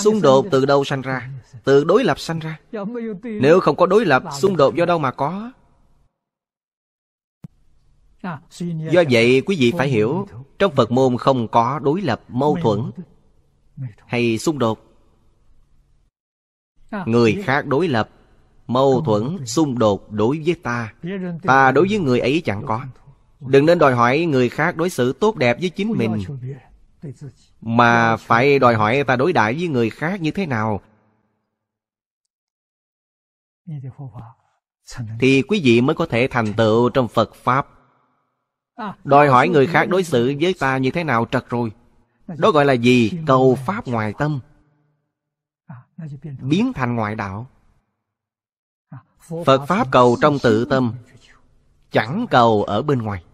Xung đột từ đâu sanh ra? Từ đối lập sanh ra. Nếu không có đối lập, xung đột do đâu mà có? Do vậy quý vị phải hiểu Trong Phật môn không có đối lập mâu thuẫn Hay xung đột Người khác đối lập Mâu thuẫn xung đột đối với ta Ta đối với người ấy chẳng có Đừng nên đòi hỏi người khác đối xử tốt đẹp với chính mình mà phải đòi hỏi ta đối đãi với người khác như thế nào thì quý vị mới có thể thành tựu trong phật pháp đòi hỏi người khác đối xử với ta như thế nào trật rồi đó gọi là gì cầu pháp ngoài tâm biến thành ngoại đạo phật pháp cầu trong tự tâm chẳng cầu ở bên ngoài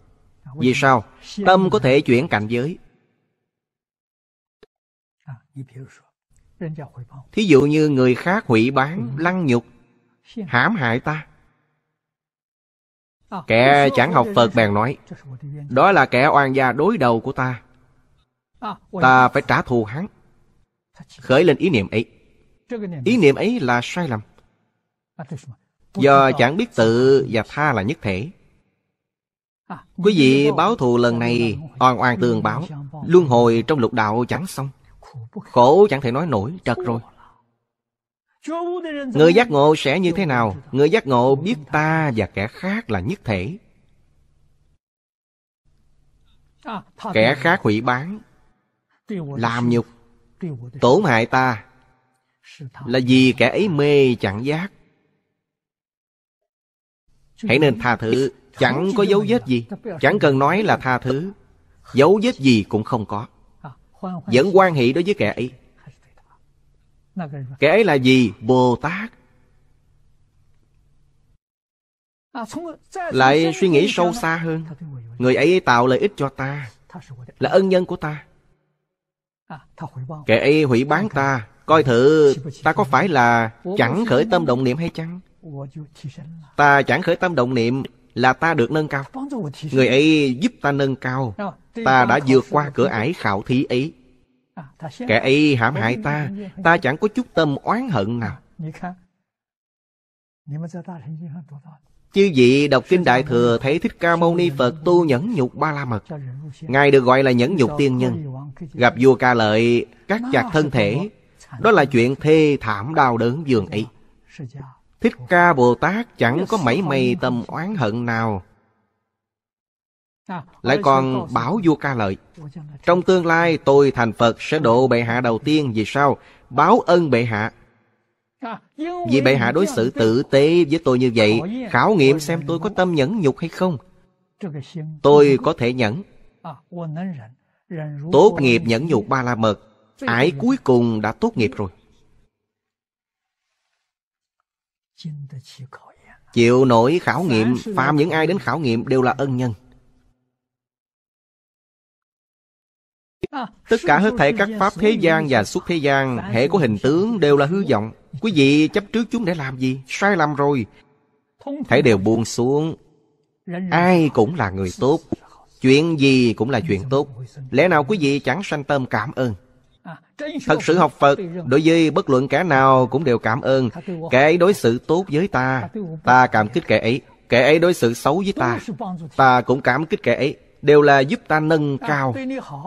vì sao tâm có thể chuyển cảnh giới Thí dụ như người khác hủy bán, ừ. lăng nhục, hãm hại ta. À, kẻ chẳng học Phật bèn nói, đó là kẻ oan gia đối đầu của ta. À, ta phải trả thù hắn. Khởi lên ý niệm ấy. Ý niệm ấy là sai lầm. À, Do chẳng biết tự và tha là nhất thể. Quý vị báo thù lần này oan oan tường báo, luân hồi trong lục đạo chẳng xong. Khổ chẳng thể nói nổi, trật rồi Người giác ngộ sẽ như thế nào? Người giác ngộ biết ta và kẻ khác là nhất thể Kẻ khác hủy bán Làm nhục Tổn hại ta Là vì kẻ ấy mê chẳng giác Hãy nên tha thứ Chẳng có dấu vết gì Chẳng cần nói là tha thứ Dấu vết gì cũng không có vẫn quan hệ đối với kẻ ấy kẻ ấy là gì bồ tát à, lại suy nghĩ sâu xa hơn người ấy tạo lợi ích cho ta là ân nhân của ta à, kẻ ấy hủy bán ta coi thử ta có phải là chẳng khởi tâm động niệm hay chăng ta chẳng khởi tâm động niệm là ta được nâng cao người ấy giúp ta nâng cao ta đã vượt qua cửa ải khảo thí ấy À, Kẻ ấy hãm hại ta Ta chẳng có chút tâm oán hận nào Chư vị đọc kinh Đại Thừa Thấy Thích Ca Mâu Ni Phật tu nhẫn nhục ba la mật Ngài được gọi là nhẫn nhục tiên nhân Gặp vua ca lợi Cắt chặt thân thể Đó là chuyện thê thảm đau đớn dường ấy Thích Ca Bồ Tát chẳng có mảy may tâm oán hận nào lại còn bảo vua ca lợi trong tương lai tôi thành phật sẽ độ bệ hạ đầu tiên vì sao báo ân bệ hạ vì bệ hạ đối xử tử tế với tôi như vậy khảo nghiệm xem tôi có tâm nhẫn nhục hay không tôi có thể nhẫn à, tốt nghiệp nhẫn nhục ba la mật ải cuối cùng đã tốt nghiệp rồi chịu nổi khảo nghiệm phàm những ai đến khảo nghiệm đều là ân nhân À, Tất cả hết thể các pháp thế gian và xuất thế gian Hệ của hình tướng đều là hư vọng Quý vị chấp trước chúng để làm gì? Sai lầm rồi thể đều buông xuống Ai cũng là người tốt Chuyện gì cũng là chuyện tốt Lẽ nào quý vị chẳng sanh tâm cảm ơn Thật sự học Phật Đối với bất luận kẻ nào cũng đều cảm ơn Kẻ ấy đối xử tốt với ta Ta cảm kích kẻ ấy Kẻ ấy đối xử xấu với ta Ta cũng cảm kích kẻ ấy đều là giúp ta nâng cao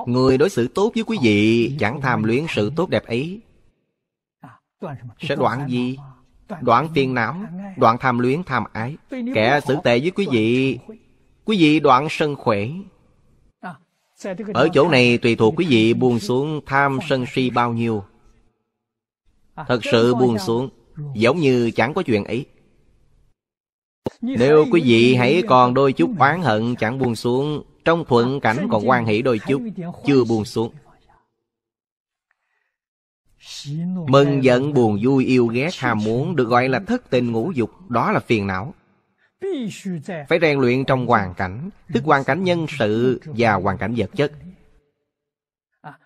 người đối xử tốt với quý vị chẳng tham luyến sự tốt đẹp ấy à, sẽ đoạn gì đoạn phiền não đoạn tham luyến tham ái kẻ xử tệ với quý vị quý vị đoạn sân khỏe à, ở chỗ này tùy thuộc quý vị buông xuống tham sân si bao nhiêu à, thật sự buông xuống giống như chẳng có chuyện ấy nếu quý vị hãy còn đôi chút oán hận chẳng buông xuống trong thuận cảnh còn quan hỷ đôi chút Chưa buông xuống Mừng giận buồn vui yêu ghét ham muốn Được gọi là thất tình ngũ dục Đó là phiền não Phải rèn luyện trong hoàn cảnh Tức hoàn cảnh nhân sự và hoàn cảnh vật chất à,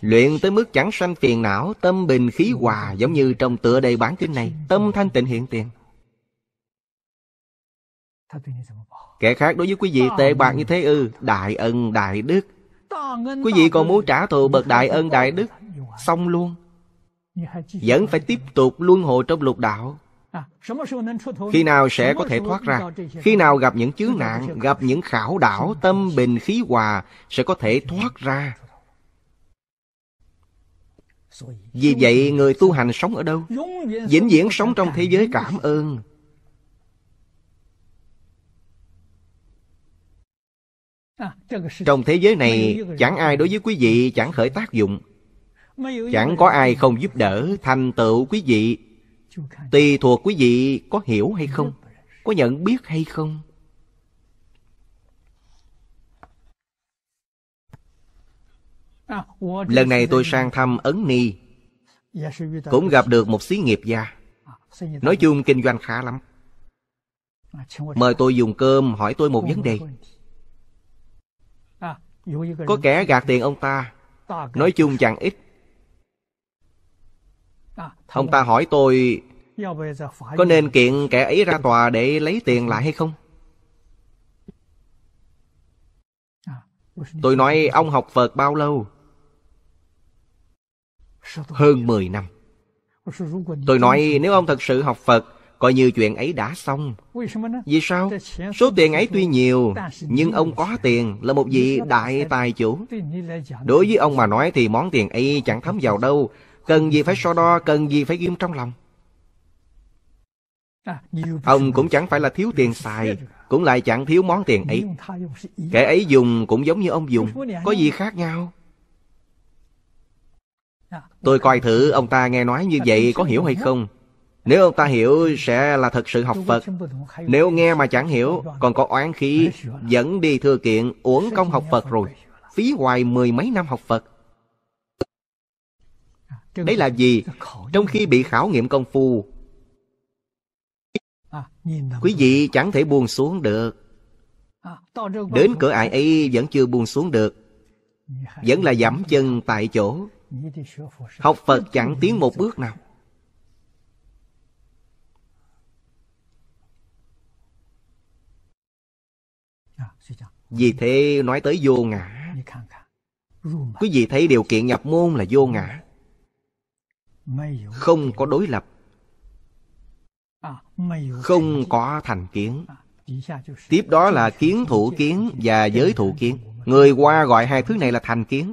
Luyện tới mức chẳng sanh phiền não Tâm bình khí hòa Giống như trong tựa đề bản kinh này Tâm thanh tịnh hiện tiền Kẻ khác đối với quý vị tệ bạc như thế ư Đại ân đại đức Quý vị còn muốn trả thù bậc đại ân đại đức Xong luôn Vẫn phải tiếp tục luân hồi trong lục đạo à, Khi nào sẽ có thể thoát ra Khi nào gặp những chướng nạn Gặp những khảo đảo Tâm bình khí hòa Sẽ có thể thoát ra Vì vậy người tu hành sống ở đâu Vĩnh viễn sống trong thế giới cảm ơn Trong thế giới này chẳng ai đối với quý vị chẳng khởi tác dụng Chẳng có ai không giúp đỡ thành tựu quý vị Tùy thuộc quý vị có hiểu hay không Có nhận biết hay không Lần này tôi sang thăm Ấn Ni Cũng gặp được một xí nghiệp gia à, Nói chung kinh doanh khá lắm Mời tôi dùng cơm hỏi tôi một vấn đề có kẻ gạt tiền ông ta Nói chung chẳng ít Ông ta hỏi tôi Có nên kiện kẻ ấy ra tòa để lấy tiền lại hay không? Tôi nói ông học Phật bao lâu? Hơn mười năm Tôi nói nếu ông thật sự học Phật coi như chuyện ấy đã xong vì sao số tiền ấy tuy nhiều nhưng ông có tiền là một vị đại tài chủ đối với ông mà nói thì món tiền ấy chẳng thấm vào đâu cần gì phải so đo cần gì phải ghim trong lòng à, ông cũng chẳng phải là thiếu tiền xài cũng lại chẳng thiếu món tiền ấy kẻ ấy dùng cũng giống như ông dùng có gì khác nhau à, tôi coi thử ông ta nghe nói như vậy có hiểu hay không nếu ông ta hiểu sẽ là thật sự học Phật Nếu nghe mà chẳng hiểu Còn có oán khí Dẫn đi thừa kiện uổng công học Phật rồi Phí hoài mười mấy năm học Phật Đấy là gì? Trong khi bị khảo nghiệm công phu Quý vị chẳng thể buông xuống được Đến cửa ải ấy vẫn chưa buông xuống được Vẫn là giảm chân tại chỗ Học Phật chẳng tiến một bước nào Vì thế nói tới vô ngã Quý vị thấy điều kiện nhập môn là vô ngã Không có đối lập Không có thành kiến Tiếp đó là kiến thủ kiến và giới thủ kiến Người qua gọi hai thứ này là thành kiến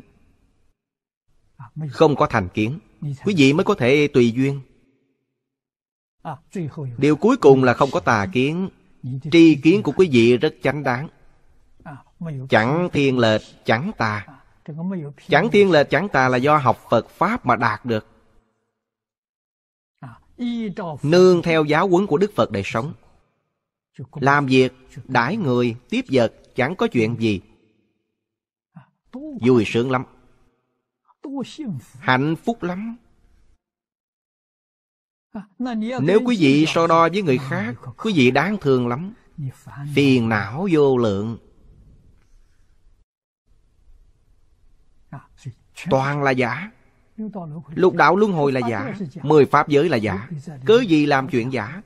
Không có thành kiến Quý vị mới có thể tùy duyên Điều cuối cùng là không có tà kiến Tri kiến của quý vị rất chánh đáng chẳng thiên lệch chẳng tà à, chẳng thiên lệch chẳng tà là do học phật pháp mà đạt được à, nương theo giáo huấn của đức phật để sống làm việc đãi người tiếp vật chẳng có chuyện gì à, vui sướng lắm hạnh phúc lắm nếu quý vị so đo với người khác quý vị đáng thương lắm phiền não vô lượng toàn là giả lục đạo luân hồi là giả mười pháp giới là giả cớ gì làm chuyện giả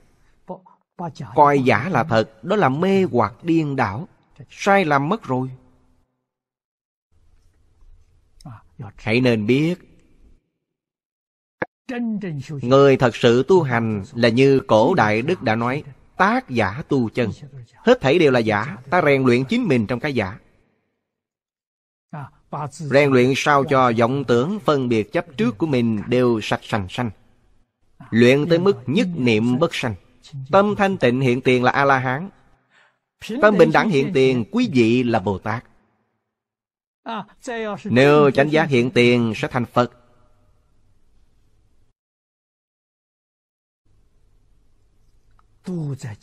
coi giả là thật đó là mê hoặc điên đảo sai lầm mất rồi hãy nên biết người thật sự tu hành là như cổ đại đức đã nói tác giả tu chân hết thảy đều là giả ta rèn luyện chính mình trong cái giả rèn luyện sao cho vọng tưởng phân biệt chấp trước của mình đều sạch sành sanh luyện tới mức nhất niệm bất sanh tâm thanh tịnh hiện tiền là a la hán tâm bình đẳng hiện tiền quý vị là bồ tát nếu chánh giác hiện tiền sẽ thành phật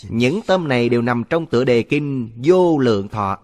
những tâm này đều nằm trong tựa đề kinh vô lượng thọ